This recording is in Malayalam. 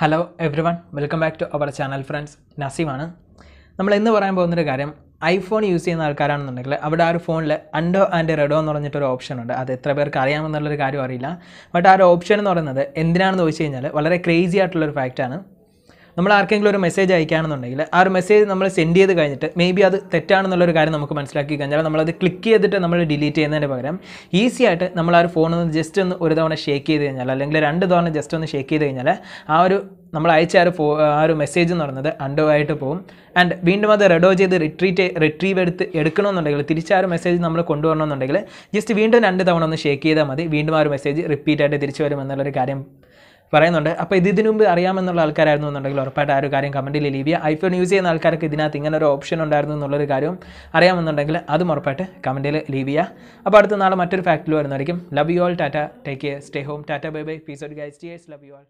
hello every one welcome back to our channel friends നസീമാണ് നമ്മൾ ഇന്ന് പറയാൻ പോകുന്നൊരു കാര്യം ഐഫോൺ യൂസ് ചെയ്യുന്ന ആൾക്കാരാണെന്നുണ്ടെങ്കിൽ അവിടെ ആ ഒരു ഫോണിൽ അണ്ടോ ആൻഡ് റെഡോ എന്ന് പറഞ്ഞിട്ടൊരു ഓപ്ഷൻ ഉണ്ട് അത് എത്ര പേർക്ക് അറിയാമെന്നുള്ളൊരു കാര്യം അറിയില്ല ബട്ട് ആ ഒരു ഓപ്ഷൻ എന്ന് പറയുന്നത് എന്തിനാണെന്ന് ചോദിച്ചു കഴിഞ്ഞാൽ വളരെ ക്രേസി ആയിട്ടുള്ളൊരു ഫാക്റ്റാണ് നമ്മൾ ആർക്കെങ്കിലും ഒരു മെസ്സേജ് അയക്കുകയാണെന്നുണ്ടെങ്കിൽ ആ ഒരു മെസ്സേജ് നമ്മൾ സെൻഡ് ചെയ്ത് കഴിഞ്ഞിട്ട് മേ ബി അത് തെറ്റാണെന്നുള്ളൊരു കാര്യം നമുക്ക് മനസ്സിലാക്കി കഴിഞ്ഞാൽ നമ്മളത് ക്ലിക്ക് ചെയ്തിട്ട് നമ്മൾ ഡിലീറ്റ് ചെയ്യുന്നതിന് പകരം ഈസി ആയിട്ട് നമ്മൾ ആ ഒരു ഫോണിൽ നിന്ന് ജസ്റ്റ് ഒന്ന് ഒരു തവണ ഷേക്ക് ചെയ്ത് കഴിഞ്ഞാൽ അല്ലെങ്കിൽ രണ്ട് തവണ ജസ്റ്റ് ഒന്ന് ഷേക്ക് ചെയ്ത് കഴിഞ്ഞാൽ ആ ഒരു നമ്മൾ അയച്ച ആ ഒരു ഫോ ആ ഒരു മെസ്സേജ് എന്ന് പറയുന്നത് അണ്ടോ ആയിട്ട് പോകും ആൻഡ് വീണ്ടും അത് റെഡോ ചെയ്ത് റിട്രീറ്റ് റിട്രീവ് എടുത്ത് എടുക്കണമെന്നുണ്ടെങ്കിൽ തിരിച്ച് ആ ഒരു മെസ്സേജ് നമ്മൾ കൊണ്ടുവരണമെന്നുണ്ടെങ്കിൽ ജസ്റ്റ് വീണ്ടും രണ്ട് തവണ ഒന്ന് ഷേക്ക് ചെയ്താൽ മതി വീണ്ടും ആ ഒരു മെസ്സേജ് റിപ്പീറ്റ് ആയിട്ട് തിരിച്ചു വരുമെന്നുള്ളൊരു കാര്യം പറയുന്നുണ്ട് അപ്പോൾ ഇത് ഇതിനു മുമ്പ് അറിയാമെന്നുള്ള ആൾക്കാരായിരുന്നു എന്നുണ്ടെങ്കിൽ ഉറപ്പായിട്ട് ആ ഒരു കാര്യം കമൻറ്റിൽ ലീവ് ചെയ്യുക ഐഫോൺ യൂസ് ചെയ്യുന്ന ആൾക്കാർക്ക് ഇതിനകത്ത് ഇങ്ങനെ ഒരു ഓപ്ഷൻ ഉണ്ടായിരുന്നു എന്നുള്ളൊരു കാര്യം അറിയാമെന്നുണ്ടെങ്കിൽ അതും ഉറപ്പായിട്ട് കമൻറ്റിൽ ലീവ് ചെയ്യുക അപ്പോൾ അടുത്ത നാളെ മറ്റൊരു ഫാക്ടിൽ വരുന്നതായിരിക്കും love you all tata take care stay home tata bye bye peace out guys cheers love you all